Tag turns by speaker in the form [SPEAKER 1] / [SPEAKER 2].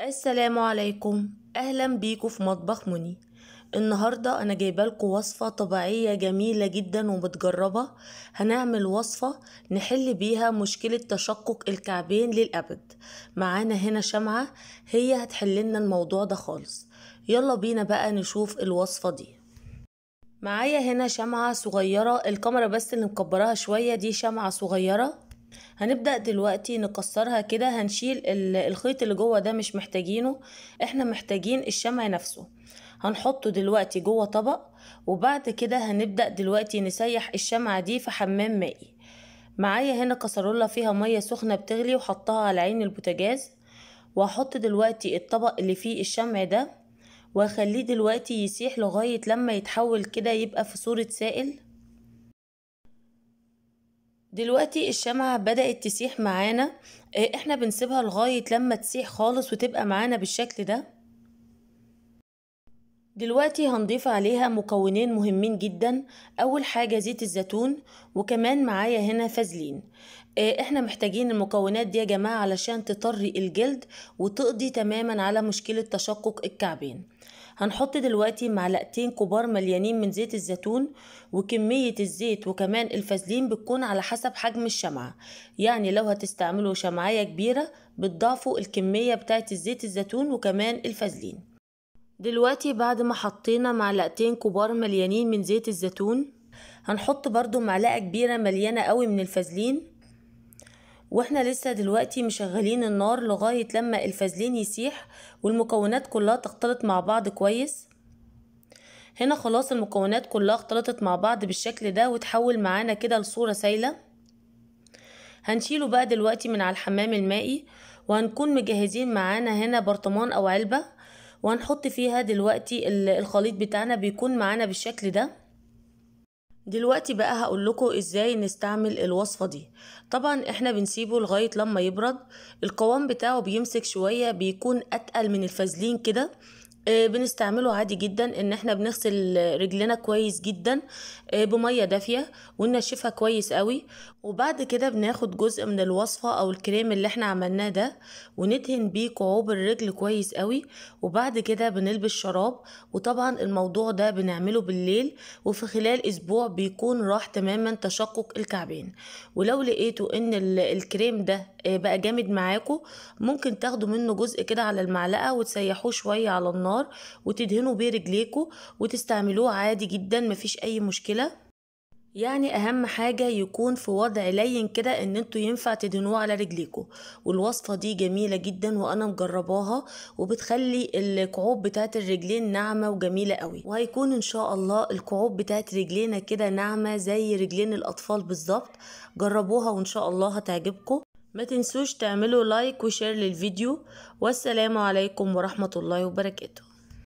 [SPEAKER 1] السلام عليكم اهلا بيكم في مطبخ مني النهاردة انا جايبالكم وصفة طبيعية جميلة جدا ومتجربة هنعمل وصفة نحل بيها مشكلة تشقق الكعبين للابد معانا هنا شمعة هي هتحللنا الموضوع ده خالص يلا بينا بقى نشوف الوصفة دي معايا هنا شمعة صغيرة الكاميرا بس اللي مكبراها شوية دي شمعة صغيرة هنبدأ دلوقتي نكسرها كده هنشيل الخيط اللي جوه ده مش محتاجينه احنا محتاجين الشمع نفسه هنحطه دلوقتي جوه طبق وبعد كده هنبدأ دلوقتي نسيح الشمعة دي في حمام مائي معايا هنا كسرولة فيها مية سخنة بتغلي وحطها على عين البوتاجاز وهحط دلوقتي الطبق اللي فيه الشمع ده واخليه دلوقتي يسيح لغاية لما يتحول كده يبقى في صورة سائل دلوقتي الشمعة بدأت تسيح معانا آه، احنا بنسيبها لغاية لما تسيح خالص وتبقى معانا بالشكل ده دلوقتي هنضيف عليها مكونين مهمين جدا اول حاجة زيت الزيتون وكمان معايا هنا فازلين آه، احنا محتاجين المكونات دي يا جماعة علشان تطري الجلد وتقضي تماما على مشكلة تشقق الكعبين هنحط دلوقتي معلقتين كبار مليانين من زيت الزيتون وكمية الزيت وكمان الفازلين بتكون على حسب حجم الشمعة يعني لو هتستعملوا شمعية كبيرة بتضاعفوا الكمية بتاعة الزيت الزيتون وكمان الفازلين دلوقتي بعد ما حطينا معلقتين كبار مليانين من زيت الزيتون هنحط برضو معلقة كبيرة مليانة قوي من الفازلين واحنا لسه دلوقتي مشغلين النار لغاية لما الفازلين يسيح والمكونات كلها تختلط مع بعض كويس هنا خلاص المكونات كلها اختلطت مع بعض بالشكل ده وتحول معانا كده لصورة سايلة هنشيله بقى دلوقتي من على الحمام المائي وهنكون مجهزين معانا هنا برطمان او علبة وهنحط فيها دلوقتي الخليط بتاعنا بيكون معانا بالشكل ده دلوقتي بقى هقول لكم ازاي نستعمل الوصفه دي طبعا احنا بنسيبه لغايه لما يبرد القوام بتاعه بيمسك شويه بيكون اتقل من الفازلين كده آه، بنستعمله عادي جدا ان احنا بنغسل رجلنا كويس جدا آه، بمية دافية وننشفها كويس قوي وبعد كده بناخد جزء من الوصفة او الكريم اللي احنا عملناه ده وندهن بيه كعوب الرجل كويس قوي وبعد كده بنلبس شراب وطبعا الموضوع ده بنعمله بالليل وفي خلال اسبوع بيكون راح تماما تشقق الكعبين ولو لقيتوا ان الكريم ده آه، بقى جامد معاكم ممكن تاخدوا منه جزء كده على المعلقة وتسيحوه شوية على النار النار وتدهنوا بيه رجليكوا وتستعملوه عادي جدا مفيش اي مشكله يعني اهم حاجة يكون في وضع لين كده ان انتوا ينفع تدهنوه على رجليكوا والوصفة دي جميلة جدا وانا مجرباها وبتخلي الكعوب بتاعت الرجلين ناعمة وجميلة قوي وهيكون ان شاء الله الكعوب بتاعت رجلينا كده ناعمة زي رجلين الاطفال بالظبط جربوها وان شاء الله هتعجبكم ما تنسوش تعملوا لايك وشير للفيديو والسلام عليكم ورحمة الله وبركاته